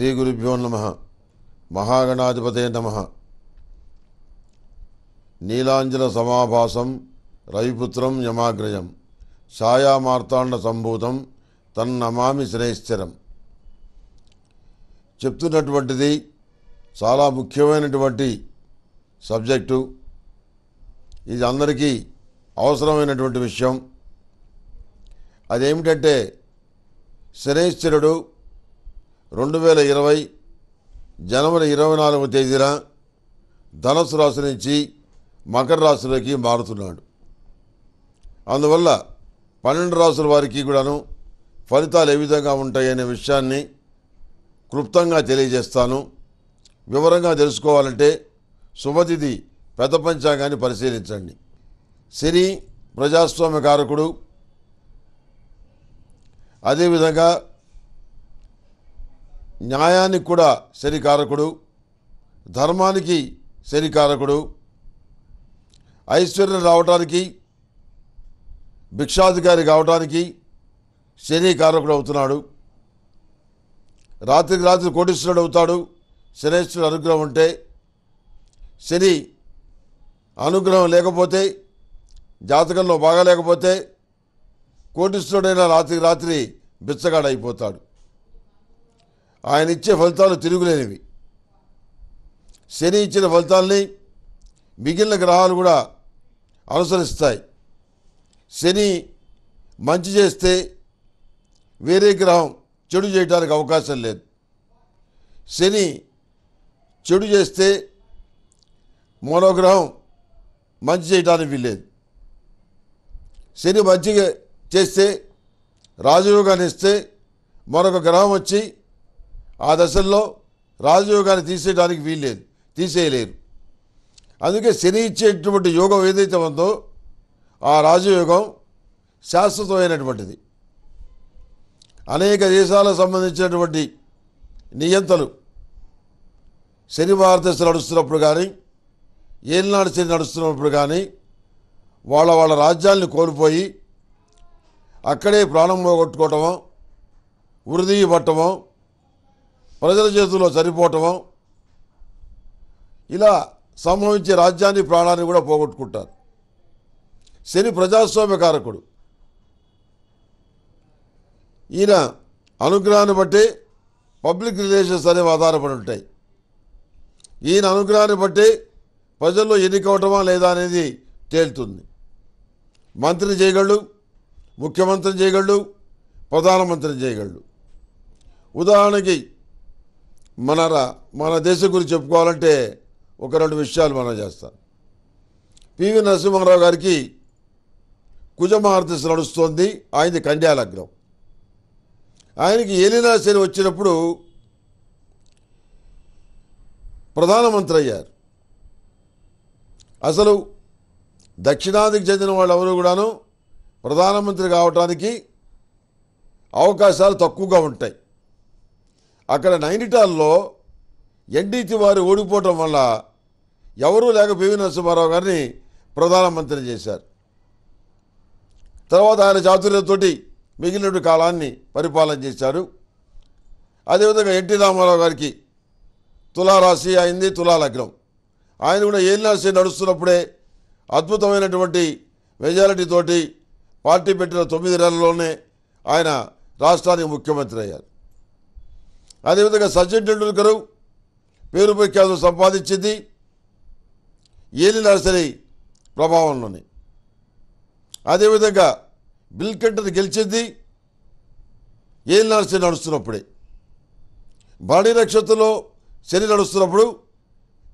శ్రీ గురుభ్యో నమ మహాగణాధిపతే నమ నీలాంజల సమాభాసం రవిపుత్రం యమాగ్రయం ఛాయామార్తాండ సంభూతం తన్నమామి శ్రేశ్చరం చెప్తున్నటువంటిది చాలా ముఖ్యమైనటువంటి సబ్జెక్టు ఇది అందరికీ అవసరమైనటువంటి విషయం అదేమిటంటే శనేశ్వరుడు రెండు వేల ఇరవై జనవరి ఇరవై నాలుగవ తేదీన ధనుసు రాశి నుంచి మకర రాశిలోకి మారుతున్నాడు అందువల్ల పన్నెండు రాసుల వారికి కూడాను ఫలితాలు ఏ విధంగా ఉంటాయనే విషయాన్ని క్లుప్తంగా తెలియజేస్తాను వివరంగా తెలుసుకోవాలంటే శుభతిథి పెద్ద పంచాంగాన్ని పరిశీలించండి శని ప్రజాస్వామ్య కారకుడు అదేవిధంగా న్యాయానికి కూడా శనికారకుడు ధర్మానికి శనికారకుడు ఐశ్వర్యం రావటానికి భిక్షాధికారి కావటానికి శనికారకుడు అవుతున్నాడు రాత్రికి రాత్రి కోటీశ్వరుడు అవుతాడు శనేశ్వరుడు అనుగ్రహం ఉంటే శని అనుగ్రహం లేకపోతే జాతకంలో బాగా లేకపోతే కోటీశ్వరుడైన రాత్రికి రాత్రి బిచ్చగాడైపోతాడు ఆయన ఇచ్చే ఫలితాలు తిరుగులేనివి శని ఇచ్చిన ఫలితాల్ని మిగిలిన గ్రహాలు కూడా అనుసరిస్తాయి శని మంచి చేస్తే వేరే గ్రహం చెడు చేయడానికి అవకాశం లేదు శని చెడు చేస్తే మరో గ్రహం మంచి చేయడానికి వీల్లేదు శని మంచిగా చేస్తే రాజయోగాన్ని ఇస్తే మరొక గ్రహం వచ్చి ఆ దశల్లో రాజయోగాన్ని తీసేయడానికి వీల్లేదు తీసేయలేరు అందుకే శని ఇచ్చేటువంటి యోగం ఏదైతే ఉందో ఆ రాజయోగం శాశ్వతమైనటువంటిది అనేక దేశాలకు సంబంధించినటువంటి నియంతలు శని దశలు నడుస్తున్నప్పుడు కానీ ఏలినాడు శని నడుస్తున్నప్పుడు కానీ వాళ్ళ వాళ్ళ రాజ్యాల్ని కోల్పోయి అక్కడే ప్రాణం పోగొట్టుకోవటమో ఉరిదీయబట్టమో ప్రజల చేతుల్లో సరిపోవటం ఇలా సంభవించే రాజ్యాన్ని ప్రాణాన్ని కూడా పోగొట్టుకుంటారు శని ప్రజాస్వామ్య కారకుడు ఈయన అనుగ్రహాన్ని బట్టి పబ్లిక్ రిలేషన్స్ అనేవి ఆధారపడి ఉంటాయి ఈయన అనుగ్రహాన్ని బట్టి ప్రజల్లో ఎన్నికవటమా లేదా అనేది తేలుతుంది మంత్రిని చేయగలడు ముఖ్యమంత్రిని చేయగలడు ప్రధానమంత్రిని చేయగలడు ఉదాహరణకి మన మన దేశం గురించి చెప్పుకోవాలంటే ఒక రెండు విషయాలు మనం చేస్తాం పివి నరసింహారావు గారికి కుజమహారదశ నడుస్తోంది ఆయనది కన్యాలగ్నం ఆయనకి ఏలినా శని వచ్చినప్పుడు ప్రధానమంత్రి అయ్యారు అసలు దక్షిణాదికి చెందిన వాళ్ళు ఎవరు కూడాను ప్రధానమంత్రి కావటానికి అవకాశాలు తక్కువగా ఉంటాయి అక్కడ నైనిటాల్లో ఎన్డీటి వారు ఓడిపోవటం వల్ల ఎవరూ లేక పివి నరసింహారావు గారిని ప్రధానమంత్రి చేశారు తర్వాత ఆయన జాతులతో మిగిలిన కాలాన్ని పరిపాలన చేశారు అదేవిధంగా ఎన్టీ రామారావు గారికి తులారాశి అయింది తులాలగ్నం ఆయన కూడా ఏలినాశి నడుస్తున్నప్పుడే అద్భుతమైనటువంటి మెజారిటీతోటి పార్టీ పెట్టిన తొమ్మిది నెలల్లోనే ఆయన రాష్ట్రానికి ముఖ్యమంత్రి అయ్యారు అదేవిధంగా సచిన్ టెండూల్కర్ పేరు ప్రఖ్యాతులు సంపాదించింది ఏలి నర్సరీ ప్రభావంలోని అదేవిధంగా బిల్ కెంటర్ గెలిచింది ఏలి నర్సరీ నడుస్తున్నప్పుడే బాణీ నక్షత్రంలో శని నడుస్తున్నప్పుడు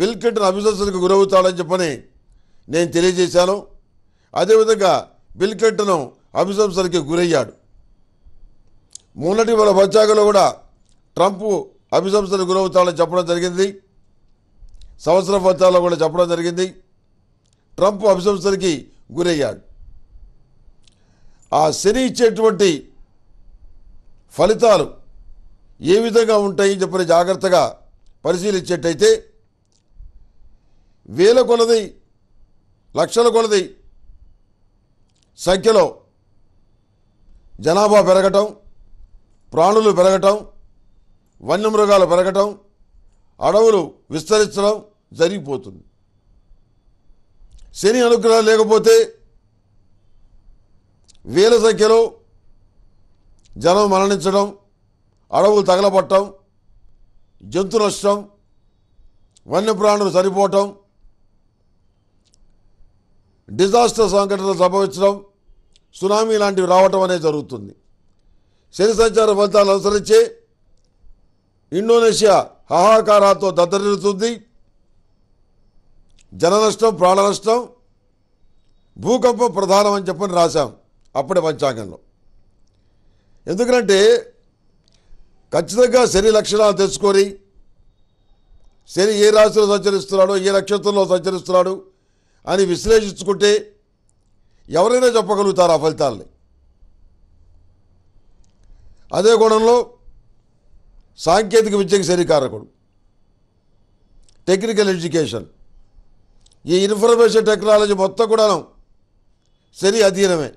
బిల్ కెంటర్ అభిశంసనకు గురవుతాడని చెప్పని నేను తెలియజేశాను అదేవిధంగా బిల్ క్లింటన్ అభిశంసనకి గురయ్యాడు మొన్నటి వాళ్ళ పంచాగలో కూడా ట్రంప్ అభిశంసలు గురవుతాడని చెప్పడం జరిగింది సంవత్సర ఫలితాల్లో కూడా చెప్పడం జరిగింది ట్రంప్ అభిశంసలకి గురయ్యాడు ఆ శని ఇచ్చేటువంటి ఫలితాలు ఏ విధంగా ఉంటాయి చెప్పని జాగ్రత్తగా పరిశీలించేటైతే వేల కొలది లక్షల కొలది సంఖ్యలో జనాభా పెరగటం ప్రాణులు పెరగటం వన్యమృగాలు పెరగటం అడవులు విస్తరించడం జరిగిపోతుంది శని అనుగ్రహం లేకపోతే వేల సంఖ్యలో జనం మరణించడం అడవులు తగలబట్టడం జంతు నష్టం వన్యప్రాణులు సరిపోవటం డిజాస్టర్ సంఘటనలు సంభవించడం సునామీ లాంటివి రావటం అనేది జరుగుతుంది శని సంచార ఫలితాలు అనుసరించే ఇండోనేషియా హాహాకారాలతో దద్దరిల్లుతుంది జన నష్టం ప్రాణ నష్టం భూకంపం ప్రధానం అని చెప్పని రాశాం అప్పటి పంచాంగంలో ఎందుకంటే ఖచ్చితంగా శని లక్షణాలు తెలుసుకొని శని ఏ రాశిలో సంచరిస్తున్నాడో ఏ నక్షత్రంలో సంచరిస్తున్నాడు అని విశ్లేషించుకుంటే ఎవరైనా చెప్పగలుగుతారు ఆ ఫలితాలని అదే కోణంలో సాంకేతిక విద్యకు శరీకారకుడు టెక్నికల్ ఎడ్యుకేషన్ ఈ ఇన్ఫర్మేషన్ టెక్నాలజీ మొత్తం కూడా శని అధీనమే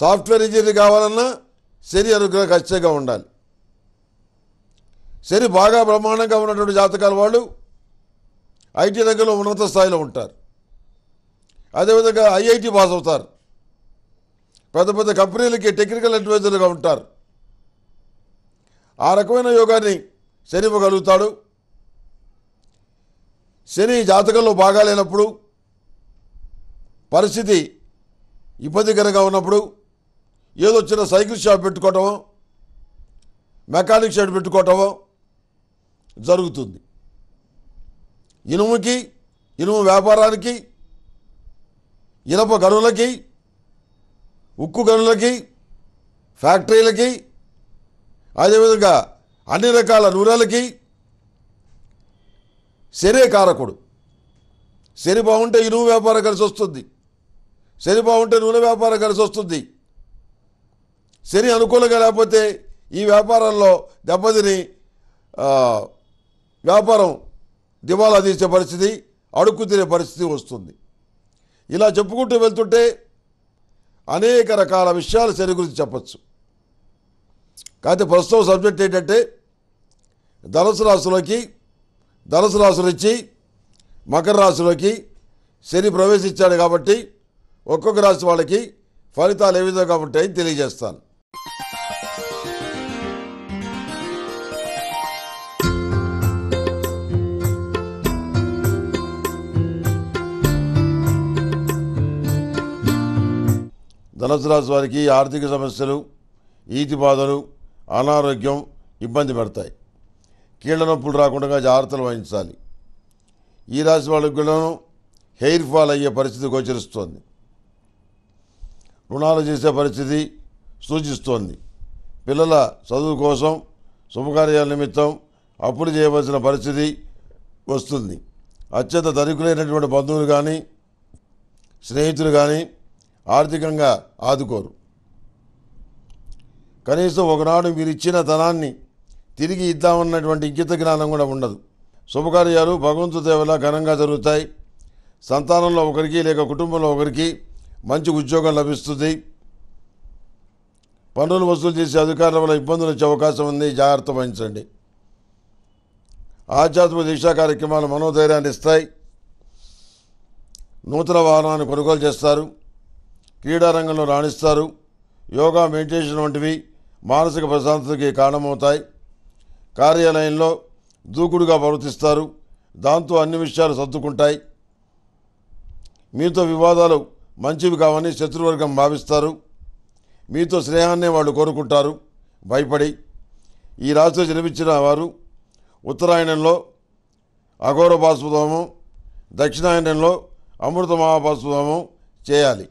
సాఫ్ట్వేర్ ఇంజనీర్ కావాలన్నా శని అనుగ్రహం ఖచ్చితంగా ఉండాలి శని బాగా బ్రహ్మాండంగా ఉన్నటువంటి జాతకాల వాళ్ళు ఐటీ రంగంలో ఉన్నత స్థాయిలో ఉంటారు అదేవిధంగా ఐఐటి పాస్ అవుతారు పెద్ద పెద్ద కంపెనీలకి టెక్నికల్ అడ్వైజర్గా ఉంటారు ఆ రకమైన యోగాన్ని శని ఇవ్వగలుగుతాడు శని జాతకంలో లేనప్పుడు పరిస్థితి ఇబ్బందికరంగా ఉన్నప్పుడు ఏదో చిన్న సైకిల్ షాప్ పెట్టుకోవటమో మెకానిక్ షాప్ పెట్టుకోవటమో జరుగుతుంది ఇనుముకి ఇనుము వ్యాపారానికి ఇనప గనులకి ఉక్కు గనులకి ఫ్యాక్టరీలకి అదేవిధంగా అన్ని రకాల నూనెలకి శరీర కారకుడు శని బాగుంటే ఈ వ్యాపారం కలిసి వస్తుంది శని బాగుంటే నూనె వ్యాపారం కలిసి వస్తుంది శని అనుకూలంగా లేకపోతే ఈ వ్యాపారంలో దెబ్బతిని వ్యాపారం దివాలా తీసే పరిస్థితి అడుక్కు తినే పరిస్థితి వస్తుంది ఇలా చెప్పుకుంటూ వెళ్తుంటే అనేక రకాల విషయాలు శని గురించి చెప్పచ్చు కాకపోతే ప్రస్తుతం సబ్జెక్ట్ ఏంటంటే ధనసు రాశులకి ధనసు రాశి ఇచ్చి మకర రాశులకి శని ప్రవేశించాడు కాబట్టి ఒక్కొక్క రాశి వాళ్ళకి ఫలితాలు ఏ విధంగా ఉంటాయని తెలియజేస్తాను ధనసు రాశి వారికి ఆర్థిక సమస్యలు ఈతి బాధలు అనారోగ్యం ఇబ్బంది పెడతాయి కీళ్ళ నొప్పులు రాకుండా జాగ్రత్తలు వహించాలి ఈ రాశి వాళ్ళకు కూడాను హెయిర్ ఫాల్ అయ్యే పరిస్థితి గోచరిస్తోంది రుణాలు చేసే పరిస్థితి సూచిస్తోంది పిల్లల చదువు కోసం శుభకార్యాల నిమిత్తం అప్పులు చేయవలసిన పరిస్థితి వస్తుంది అత్యంత ధనికులైనటువంటి బంధువులు కానీ స్నేహితులు కానీ ఆర్థికంగా ఆదుకోరు కనీసం ఒకనాడు మీరు ఇచ్చిన ధనాన్ని తిరిగి ఇద్దామన్నటువంటి ఇంకిత జ్ఞానం కూడా ఉండదు శుభకార్యాలు భగవంతు దేవలా ఘనంగా జరుగుతాయి సంతానంలో ఒకరికి లేక కుటుంబంలో ఒకరికి మంచి ఉద్యోగం లభిస్తుంది పన్నులు వసూలు చేసే అధికారుల వల్ల ఇబ్బందులు వచ్చే అవకాశం ఉంది జాగ్రత్త వహించండి ఆధ్యాత్మిక దీక్షా కార్యక్రమాలు మనోధైర్యాన్ని ఇస్తాయి నూతన వాహనాన్ని కొనుగోలు చేస్తారు క్రీడారంగంలో రాణిస్తారు యోగా మెడిటేషన్ వంటివి మానసిక ప్రశాంతతకి కారణమవుతాయి కార్యాలయంలో దూకుడుగా ప్రవర్తిస్తారు దాంతో అన్ని విషయాలు సర్దుకుంటాయి మీతో వివాదాలు మంచివి కావని శత్రువర్గం భావిస్తారు మీతో స్నేహాన్నే వాళ్ళు కోరుకుంటారు భయపడి ఈ రాశిలో జన్మించిన వారు ఉత్తరాయణంలో అఘోర బాసుదోమం దక్షిణాయనంలో అమృత మహాభాసుదోమం చేయాలి